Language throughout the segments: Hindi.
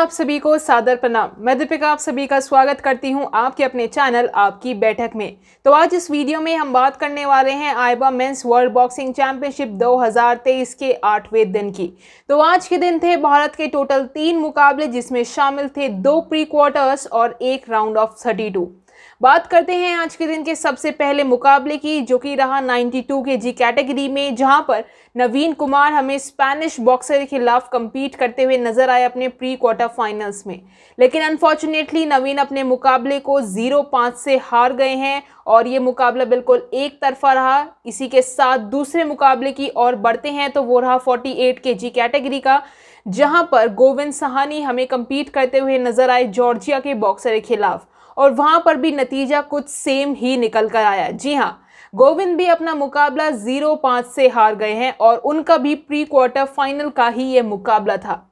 आप सभी को सादर प्रणाम मैं दीपिका आप सभी का स्वागत करती हूं आपके अपने चैनल आपकी बैठक में तो आज इस वीडियो में हम बात करने वाले हैं IBA men's world boxing championship 2023 के आठवें दिन की तो आज के दिन थे भारत के टोटल तीन मुकाबले जिसमें शामिल थे दो प्री क्वार्टर्स और एक राउंड ऑफ थर्टी बात करते हैं आज के दिन के सबसे पहले मुकाबले की जो कि रहा 92 के जी कैटेगरी में जहां पर नवीन कुमार हमें स्पेनिश बॉक्सर के खिलाफ कम्पीट करते हुए नजर आए अपने प्री क्वार्टर फाइनल्स में लेकिन अनफॉर्चुनेटली नवीन अपने मुकाबले को जीरो पाँच से हार गए हैं और ये मुकाबला बिल्कुल एक तरफा रहा इसी के साथ दूसरे मुकाबले की ओर बढ़ते हैं तो वो रहा 48 के जी कैटेगरी का जहां पर गोविंद सहानी हमें कम्पीट करते हुए नजर आए जॉर्जिया के बॉक्सर के खिलाफ और वहाँ पर भी नतीजा कुछ सेम ही निकल कर आया जी हाँ गोविंद भी अपना मुकाबला जीरो पाँच से हार गए हैं और उनका भी प्री क्वार्टर फाइनल का ही ये मुकाबला था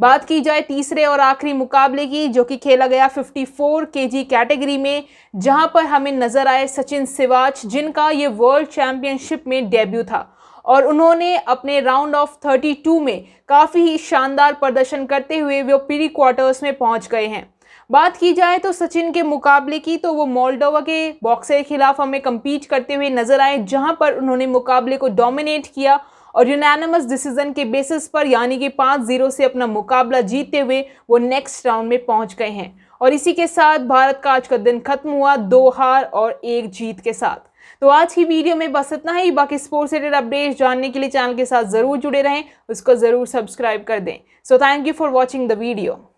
बात की जाए तीसरे और आखिरी मुकाबले की जो कि खेला गया 54 केजी कैटेगरी में जहां पर हमें नजर आए सचिन सिवाच जिनका ये वर्ल्ड चैम्पियनशिप में डेब्यू था और उन्होंने अपने राउंड ऑफ 32 में काफ़ी ही शानदार प्रदर्शन करते हुए वो प्री क्वार्टर्स में पहुंच गए हैं बात की जाए तो सचिन के मुकाबले की तो वो मोल्डोवा के बॉक्सर के खिलाफ हमें कम्पीट करते हुए नजर आए जहां पर उन्होंने मुकाबले को डोमिनेट किया और यूनानमस डिसीजन के बेसिस पर यानी कि पाँच जीरो से अपना मुकाबला जीतते हुए वो नेक्स्ट राउंड में पहुंच गए हैं और इसी के साथ भारत का आज का दिन खत्म हुआ दो हार और एक जीत के साथ तो आज की वीडियो में बस इतना ही बाकी स्पोर्ट्स रिलेटेड अपडेट्स जानने के लिए चैनल के साथ ज़रूर जुड़े रहें उसको ज़रूर सब्सक्राइब कर दें so thank you for watching the video